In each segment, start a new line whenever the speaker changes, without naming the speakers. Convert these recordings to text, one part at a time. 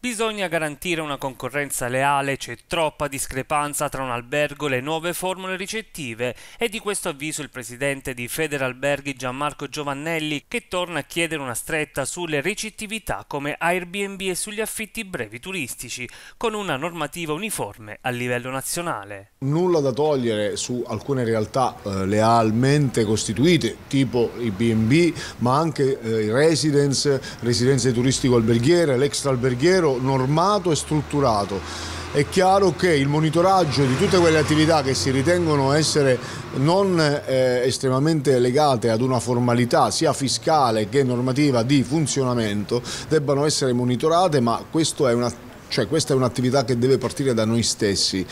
Bisogna garantire una concorrenza leale, c'è troppa discrepanza tra un albergo e le nuove formule ricettive e di questo avviso il presidente di Federalberghi Gianmarco Giovannelli che torna a chiedere una stretta sulle ricettività come Airbnb e sugli affitti brevi turistici con una normativa uniforme a livello nazionale.
Nulla da togliere su alcune realtà eh, lealmente costituite tipo i B&B ma anche eh, i residence, residenze turistico-alberghiere, l'extra-alberghiero pensiero normato e strutturato è chiaro che il monitoraggio di tutte quelle attività che si ritengono essere non eh, estremamente legate ad una formalità sia fiscale che normativa di funzionamento debbano essere monitorate ma questo è una cioè questa è un'attività che deve partire da noi stessi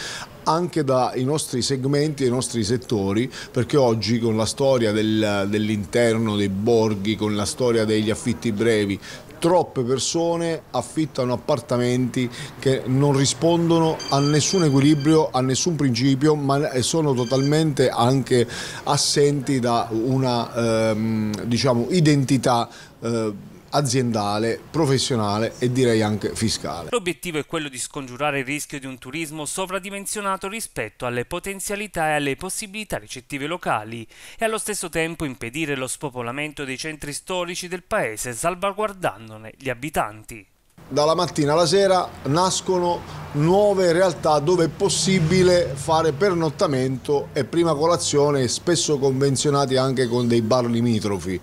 anche dai nostri segmenti e i nostri settori, perché oggi con la storia del, dell'interno dei borghi, con la storia degli affitti brevi, troppe persone affittano appartamenti che non rispondono a nessun equilibrio, a nessun principio, ma sono totalmente anche assenti da una ehm, diciamo, identità. Eh, aziendale, professionale e direi anche fiscale.
L'obiettivo è quello di scongiurare il rischio di un turismo sovradimensionato rispetto alle potenzialità e alle possibilità ricettive locali e allo stesso tempo impedire lo spopolamento dei centri storici del paese salvaguardandone gli abitanti.
Dalla mattina alla sera nascono nuove realtà dove è possibile fare pernottamento e prima colazione, spesso convenzionati anche con dei bar limitrofi.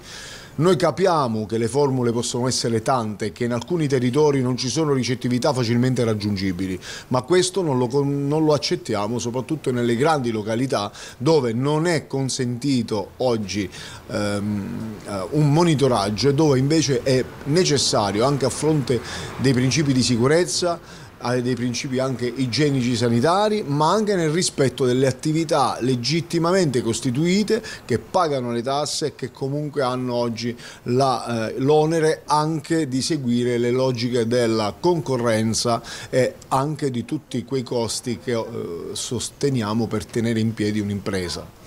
Noi capiamo che le formule possono essere tante e che in alcuni territori non ci sono ricettività facilmente raggiungibili, ma questo non lo, non lo accettiamo soprattutto nelle grandi località dove non è consentito oggi ehm, eh, un monitoraggio e dove invece è necessario anche a fronte dei principi di sicurezza dei principi anche igienici sanitari, ma anche nel rispetto delle attività legittimamente costituite che pagano le tasse e che comunque hanno oggi eh, l'onere eh, anche di seguire le logiche della concorrenza e anche di tutti quei costi che eh, sosteniamo per tenere in piedi un'impresa.